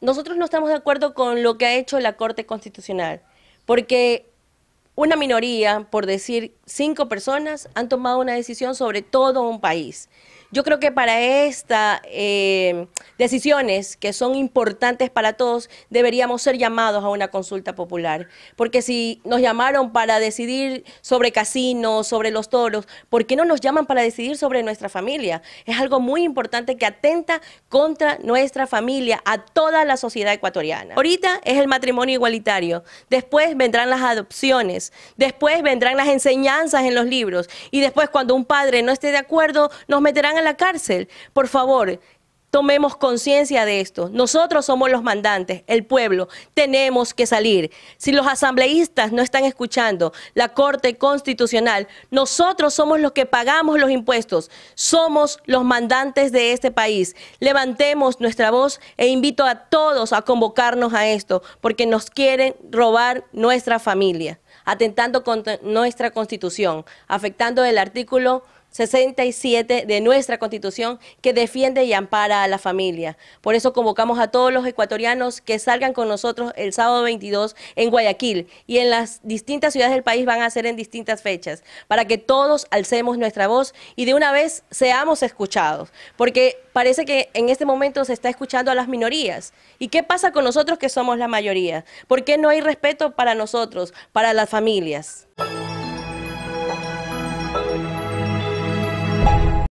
nosotros no estamos de acuerdo con lo que ha hecho la Corte Constitucional, porque una minoría, por decir cinco personas, han tomado una decisión sobre todo un país. Yo creo que para estas eh, decisiones que son importantes para todos, deberíamos ser llamados a una consulta popular. Porque si nos llamaron para decidir sobre casinos, sobre los toros, ¿por qué no nos llaman para decidir sobre nuestra familia? Es algo muy importante que atenta contra nuestra familia, a toda la sociedad ecuatoriana. Ahorita es el matrimonio igualitario, después vendrán las adopciones, después vendrán las enseñanzas en los libros y después cuando un padre no esté de acuerdo, nos meterán la cárcel. Por favor, tomemos conciencia de esto. Nosotros somos los mandantes, el pueblo, tenemos que salir. Si los asambleístas no están escuchando la Corte Constitucional, nosotros somos los que pagamos los impuestos, somos los mandantes de este país. Levantemos nuestra voz e invito a todos a convocarnos a esto, porque nos quieren robar nuestra familia, atentando contra nuestra constitución, afectando el artículo 67 de nuestra Constitución que defiende y ampara a la familia. Por eso convocamos a todos los ecuatorianos que salgan con nosotros el sábado 22 en Guayaquil y en las distintas ciudades del país van a ser en distintas fechas, para que todos alcemos nuestra voz y de una vez seamos escuchados, porque parece que en este momento se está escuchando a las minorías. ¿Y qué pasa con nosotros que somos la mayoría? ¿Por qué no hay respeto para nosotros, para las familias?